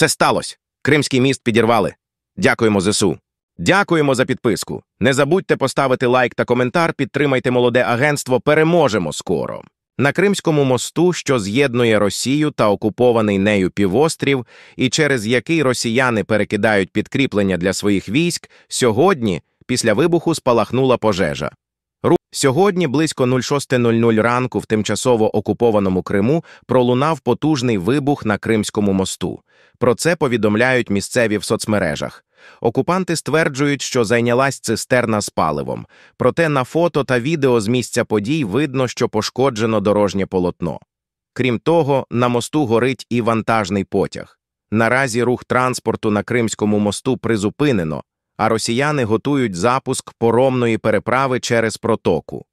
Це сталося. Кримський міст підірвали. Дякуємо ЗСУ. Дякуємо за підписку. Не забудьте поставити лайк та коментар, підтримайте молоде агентство. Переможемо скоро. На Кримському мосту, що з'єднує Росію та окупований нею півострів, і через який росіяни перекидають підкріплення для своїх військ, сьогодні, після вибуху, спалахнула пожежа. Сьогодні близько 06.00 ранку в тимчасово окупованому Криму пролунав потужний вибух на Кримському мосту. Про це повідомляють місцеві в соцмережах. Окупанти стверджують, що зайнялась цистерна з паливом, проте на фото та відео з місця подій видно, що пошкоджено дорожнє полотно. Крім того, на мосту горить і вантажний потяг. Наразі рух транспорту на Кримському мосту призупинено, а росіяни готують запуск поромної переправи через протоку.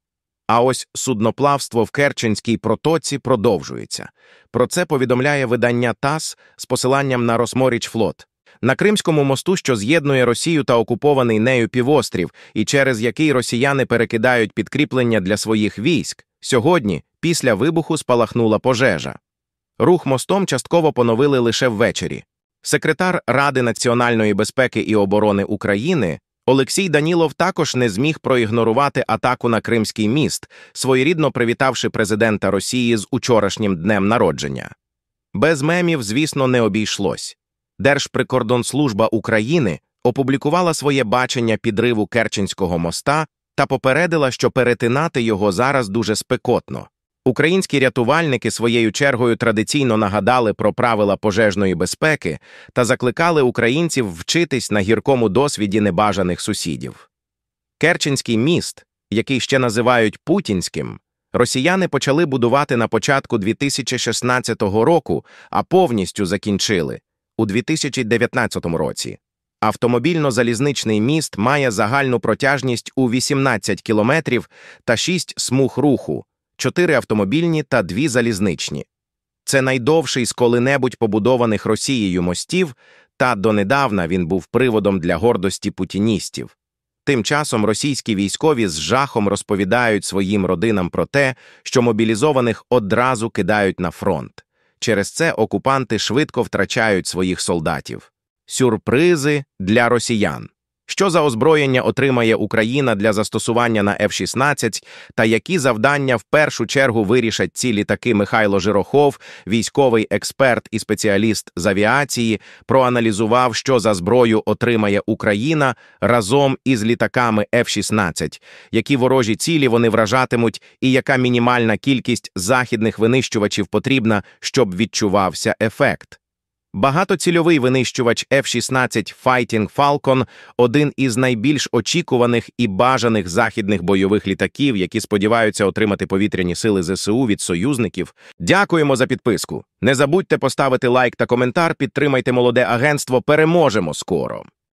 А ось судноплавство в Керченській протоці продовжується. Про це повідомляє видання ТАСС з посиланням на Росморічфлот. На Кримському мосту, що з'єднує Росію та окупований нею півострів, і через який росіяни перекидають підкріплення для своїх військ, сьогодні, після вибуху, спалахнула пожежа. Рух мостом частково поновили лише ввечері. Секретар Ради національної безпеки і оборони України Олексій Данілов також не зміг проігнорувати атаку на Кримський міст, своєрідно привітавши президента Росії з учорашнім днем народження. Без мемів, звісно, не обійшлось. Держприкордонслужба України опублікувала своє бачення підриву Керченського моста та попередила, що перетинати його зараз дуже спекотно. Українські рятувальники своєю чергою традиційно нагадали про правила пожежної безпеки та закликали українців вчитись на гіркому досвіді небажаних сусідів. Керченський міст, який ще називають Путінським, росіяни почали будувати на початку 2016 року, а повністю закінчили у 2019 році. Автомобільно-залізничний міст має загальну протяжність у 18 кілометрів та 6 смуг руху чотири автомобільні та дві залізничні. Це найдовший з коли-небудь побудованих Росією мостів, та донедавна він був приводом для гордості путіністів. Тим часом російські військові з жахом розповідають своїм родинам про те, що мобілізованих одразу кидають на фронт. Через це окупанти швидко втрачають своїх солдатів. Сюрпризи для росіян. Що за озброєння отримає Україна для застосування на F-16 та які завдання в першу чергу вирішать ці літаки Михайло Жирохов, військовий експерт і спеціаліст з авіації, проаналізував, що за зброю отримає Україна разом із літаками F-16, які ворожі цілі вони вражатимуть, і яка мінімальна кількість західних винищувачів потрібна, щоб відчувався ефект. Багатоцільовий винищувач F-16 Fighting Falcon один із найбільш очікуваних і бажаних західних бойових літаків, які сподіваються отримати повітряні сили ЗСУ від союзників. Дякуємо за підписку. Не забудьте поставити лайк та коментар, підтримайте молоде агентство. Переможемо скоро!